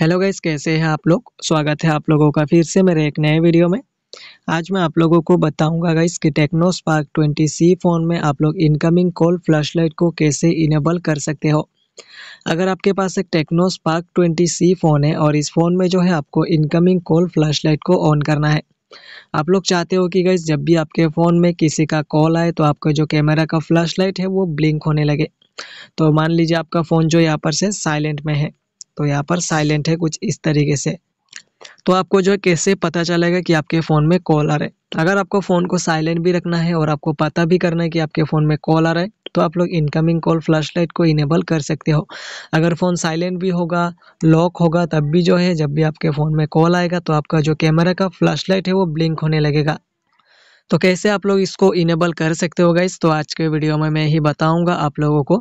hello guys कैसे हैं आप लोग स्वागत है आप लोगों का फिर से मेरे एक नए वीडियो में आज मैं आप लोगों को बताऊंगा गाइस कि Tecno Spark twenty C phone में आप लोग इनकमिंग कॉल फ्लैशलाइट को कैसे इनेबल कर सकते हो अगर आपके पास एक Tecno Spark twenty C phone है और इस फ़ोन में जो है आपको इनकमिंग कॉल लाइट को ऑन करना है आप लोग चाहते हो कि गाइस जब भी आपके फ़ोन में किसी का कॉल आए तो आपका जो कैमरा का लाइट है वो ब्लिंक होने लगे तो मान लीजिए आपका फ़ोन जो यहाँ पर से साइलेंट में है तो यहाँ पर साइलेंट है कुछ इस तरीके से तो आपको जो है कैसे पता चलेगा कि आपके फ़ोन में कॉल आ रहा है अगर आपको फ़ोन को साइलेंट भी रखना है और आपको पता भी करना है कि आपके फ़ोन में कॉल आ रहा है तो आप लोग इनकमिंग कॉल फ्लैश लाइट को इनेबल कर सकते हो अगर फ़ोन साइलेंट भी होगा लॉक होगा तब भी जो है जब भी आपके फ़ोन में कॉल आएगा तो आपका जो कैमरा का फ्लैश लाइट है वो ब्लिंक होने लगेगा तो कैसे आप लोग इसको इनेबल कर सकते हो गाइस तो आज के वीडियो में मैं ही बताऊंगा आप लोगों को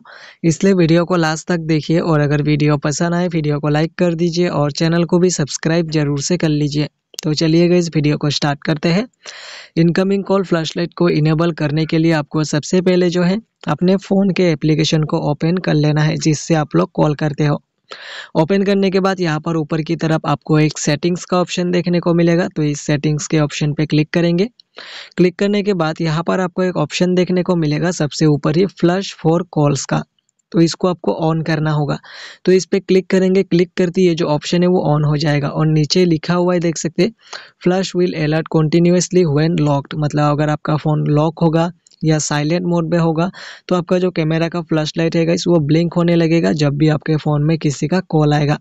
इसलिए वीडियो को लास्ट तक देखिए और अगर वीडियो पसंद आए वीडियो को लाइक कर दीजिए और चैनल को भी सब्सक्राइब जरूर से कर लीजिए तो चलिए गए इस वीडियो को स्टार्ट करते हैं इनकमिंग कॉल लाइट को इनेबल करने के लिए आपको सबसे पहले जो है अपने फ़ोन के एप्लीकेशन को ओपन कर लेना है जिससे आप लोग कॉल करते हो ओपन करने के बाद यहाँ पर ऊपर की तरफ आपको एक सेटिंग्स का ऑप्शन देखने को मिलेगा तो इस सेटिंग्स के ऑप्शन पे क्लिक करेंगे क्लिक करने के बाद यहाँ पर आपको एक ऑप्शन देखने को मिलेगा सबसे ऊपर ही फ्लश फॉर कॉल्स का तो इसको आपको ऑन करना होगा तो इस पर क्लिक करेंगे क्लिक करते ये जो ऑप्शन है वो ऑन हो जाएगा और नीचे लिखा हुआ है देख सकते flash will alert continuously when locked मतलब अगर आपका फ़ोन लॉक होगा या साइलेंट मोड में होगा तो आपका जो कैमरा का फ्लैश लाइट है गाइस वो ब्लिंक होने लगेगा जब भी आपके फ़ोन में किसी का कॉल आएगा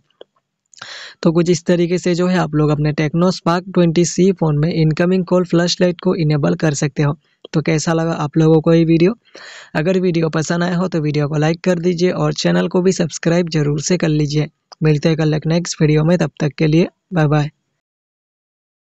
तो कुछ इस तरीके से जो है आप लोग अपने Tecno Spark twenty C phone में इनकमिंग कॉल फ्लैश लाइट को इनेबल कर सकते हो तो कैसा लगा आप लोगों को ये वीडियो अगर वीडियो पसंद आया हो तो वीडियो को लाइक कर दीजिए और चैनल को भी सब्सक्राइब जरूर से कर लीजिए मिलते हैं कल नेक्स्ट वीडियो में तब तक के लिए बाय बाय